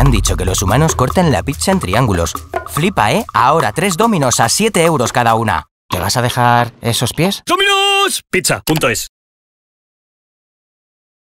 han dicho que los humanos corten la pizza en triángulos. Flipa, ¿eh? Ahora tres dominos a 7 euros cada una. ¿Te vas a dejar esos pies? ¡Dominos! Pizza.es